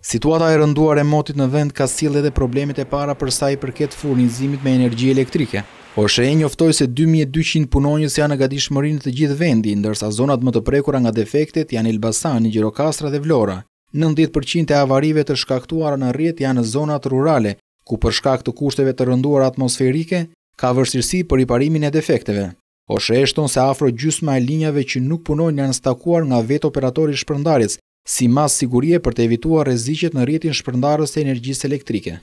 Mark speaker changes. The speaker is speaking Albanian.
Speaker 1: Situata e rënduar e motit në vend ka sile dhe problemet e para përsa i përket furnizimit me energji elektrike. Oshe e njoftoj se 2200 punonjës janë nga dishmërinë të gjithë vendi, ndërsa zonat më të prekura nga defektet janë Ilbasani, Gjirokastra dhe Vlora. 90% e avarive të shkaktuara në rjet janë zonat rurale, ku për shkakt të kushteve të rënduar atmosferike, ka vërstirësi për riparimin e defekteve. Oshe e shton se afro gjysma e linjave që nuk punojnë janë stakuar nga vetë operatori shpërndaris, si mas sigurie për të evituar rezicjet në rjetin shpërndarës të energjisë elektrike.